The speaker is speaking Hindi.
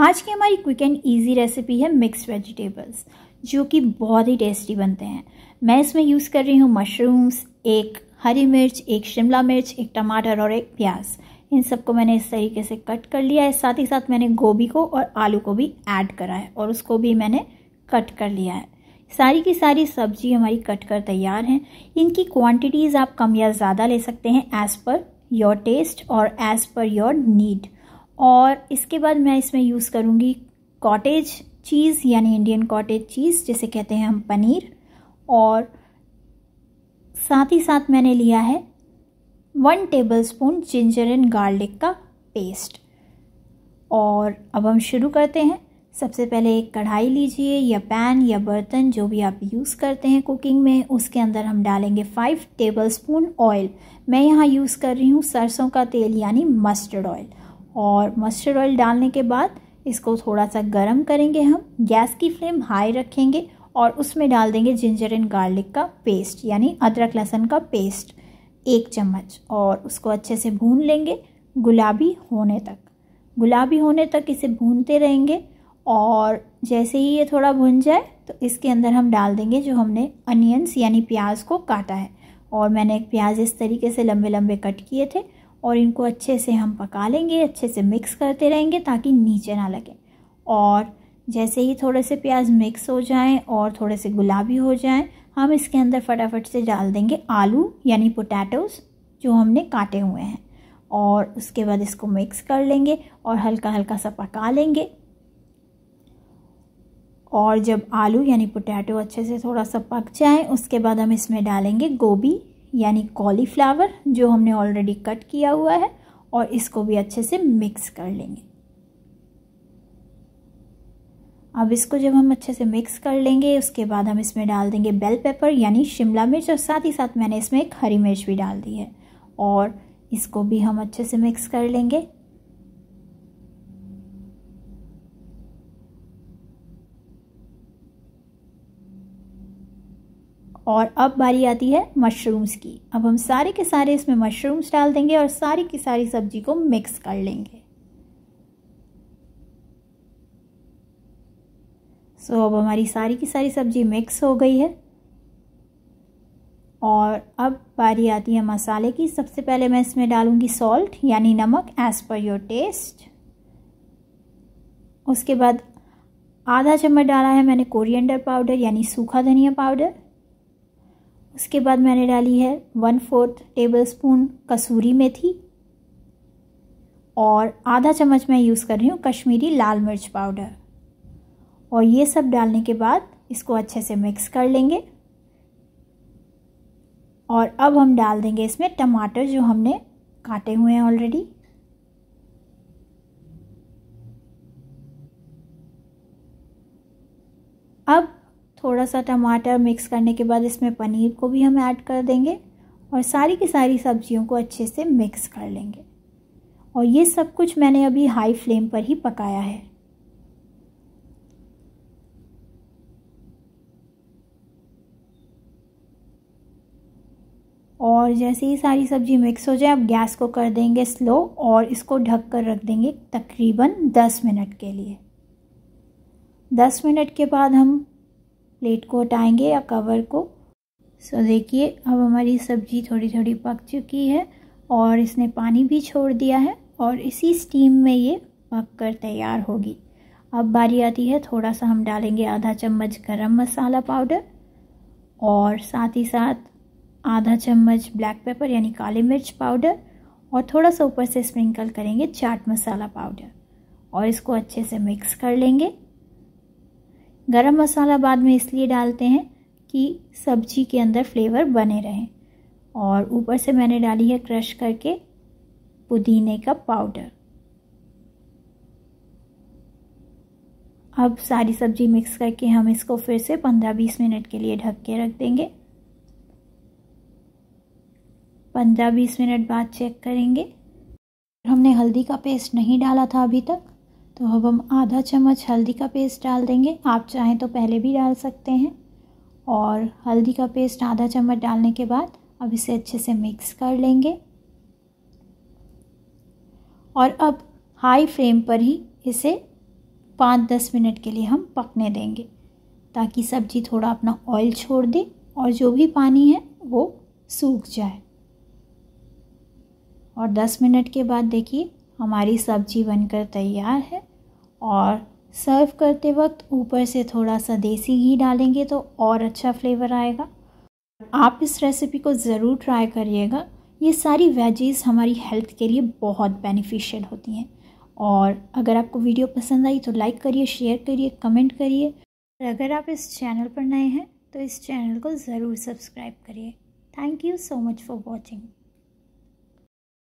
आज की हमारी क्विक एंड ईजी रेसिपी है मिक्स वेजिटेबल्स जो कि बहुत ही टेस्टी बनते हैं मैं इसमें यूज़ कर रही हूँ मशरूम्स एक हरी मिर्च एक शिमला मिर्च एक टमाटर और एक प्याज इन सबको मैंने इस तरीके से कट कर लिया है साथ ही साथ मैंने गोभी को और आलू को भी ऐड करा है और उसको भी मैंने कट कर लिया है सारी की सारी सब्जी हमारी कट कर तैयार हैं इनकी क्वांटिटीज़ आप कम या ज़्यादा ले सकते हैं एज़ पर योर टेस्ट और एज़ पर योर नीड और इसके बाद मैं इसमें यूज़ करूँगी कॉटेज चीज़ यानी इंडियन कॉटेज चीज़ जिसे कहते हैं हम पनीर और साथ ही साथ मैंने लिया है one tablespoon ginger and garlic का पेस्ट और अब हम शुरू करते हैं सबसे पहले एक कढ़ाई लीजिए या पैन या बर्तन जो भी आप यूज़ करते हैं कुकिंग में उसके अंदर हम डालेंगे फाइव टेबलस्पून ऑयल मैं यहाँ यूज़ कर रही हूँ सरसों का तेल यानी मस्टर्ड ऑयल और मस्टर्ड ऑयल डालने के बाद इसको थोड़ा सा गर्म करेंगे हम गैस की फ्लेम हाई रखेंगे और उसमें डाल देंगे जिंजर एंड गार्लिक का पेस्ट यानी अदरक लहसुन का पेस्ट एक चम्मच और उसको अच्छे से भून लेंगे गुलाबी होने तक गुलाबी होने तक इसे भूनते रहेंगे और जैसे ही ये थोड़ा भुन जाए तो इसके अंदर हम डाल देंगे जो हमने अनियंस यानी प्याज को काटा है और मैंने एक प्याज इस तरीके से लंबे लंबे कट किए थे और इनको अच्छे से हम पका लेंगे अच्छे से मिक्स करते रहेंगे ताकि नीचे ना लगे और जैसे ही थोड़े से प्याज मिक्स हो जाएं और थोड़े से गुलाबी हो जाएं हम इसके अंदर फटाफट से डाल देंगे आलू यानी पोटैटोस जो हमने काटे हुए हैं और उसके बाद इसको मिक्स कर लेंगे और हल्का हल्का सा पका लेंगे और जब आलू यानी पोटैटो अच्छे से थोड़ा सा पक जाए उसके बाद हम इसमें डालेंगे गोभी यानी कॉलीफ्लावर जो हमने ऑलरेडी कट किया हुआ है और इसको भी अच्छे से मिक्स कर लेंगे अब इसको जब हम अच्छे से मिक्स कर लेंगे उसके बाद हम इसमें डाल देंगे बेल पेपर यानी शिमला मिर्च और साथ ही साथ मैंने इसमें एक हरी मिर्च भी डाल दी है और इसको भी हम अच्छे से मिक्स कर लेंगे और अब बारी आती है मशरूम्स की अब हम सारे के सारे इसमें मशरूम्स डाल देंगे और सारी की सारी सब्जी को मिक्स कर लेंगे सो so, अब हमारी सारी की सारी सब्ज़ी मिक्स हो गई है और अब बारी आती है मसाले की सबसे पहले मैं इसमें डालूंगी सॉल्ट यानी नमक एज़ पर योर टेस्ट उसके बाद आधा चम्मच डाला है मैंने कोरिएंडर पाउडर यानी सूखा धनिया पाउडर उसके बाद मैंने डाली है वन फोर्थ टेबल स्पून कसूरी मेथी और आधा चम्मच मैं यूज़ कर रही हूँ कश्मीरी लाल मिर्च पाउडर और ये सब डालने के बाद इसको अच्छे से मिक्स कर लेंगे और अब हम डाल देंगे इसमें टमाटर जो हमने काटे हुए हैं ऑलरेडी थोड़ा सा टमाटर मिक्स करने के बाद इसमें पनीर को भी हम ऐड कर देंगे और सारी की सारी सब्जियों को अच्छे से मिक्स कर लेंगे और ये सब कुछ मैंने अभी हाई फ्लेम पर ही पकाया है और जैसे ही सारी सब्जी मिक्स हो जाए अब गैस को कर देंगे स्लो और इसको ढक कर रख देंगे तकरीबन 10 मिनट के लिए 10 मिनट के बाद हम प्लेट को हटाएंगे या कवर को सो देखिए अब हमारी सब्जी थोड़ी थोड़ी पक चुकी है और इसने पानी भी छोड़ दिया है और इसी स्टीम में ये पक कर तैयार होगी अब बारी आती है थोड़ा सा हम डालेंगे आधा चम्मच गरम मसाला पाउडर और साथ ही साथ आधा चम्मच ब्लैक पेपर यानी काली मिर्च पाउडर और थोड़ा सा ऊपर से स्प्रिंकल करेंगे चाट मसाला पाउडर और इसको अच्छे से मिक्स कर लेंगे गरम मसाला बाद में इसलिए डालते हैं कि सब्जी के अंदर फ्लेवर बने रहें और ऊपर से मैंने डाली है क्रश करके पुदीने का पाउडर अब सारी सब्जी मिक्स करके हम इसको फिर से 15-20 मिनट के लिए ढक के रख देंगे 15-20 मिनट बाद चेक करेंगे हमने हल्दी का पेस्ट नहीं डाला था अभी तक तो अब हम आधा चम्मच हल्दी का पेस्ट डाल देंगे आप चाहें तो पहले भी डाल सकते हैं और हल्दी का पेस्ट आधा चम्मच डालने के बाद अब इसे अच्छे से मिक्स कर लेंगे और अब हाई फ्लेम पर ही इसे पाँच दस मिनट के लिए हम पकने देंगे ताकि सब्ज़ी थोड़ा अपना ऑयल छोड़ दे और जो भी पानी है वो सूख जाए और दस मिनट के बाद देखिए हमारी सब्जी बनकर तैयार है और सर्व करते वक्त ऊपर से थोड़ा सा देसी घी डालेंगे तो और अच्छा फ्लेवर आएगा आप इस रेसिपी को ज़रूर ट्राई करिएगा ये सारी वेजेस हमारी हेल्थ के लिए बहुत बेनिफिशियल होती हैं और अगर आपको वीडियो पसंद आई तो लाइक करिए शेयर करिए कमेंट करिए और अगर आप इस चैनल पर नए हैं तो इस चैनल को ज़रूर सब्सक्राइब करिए thank you so much for watching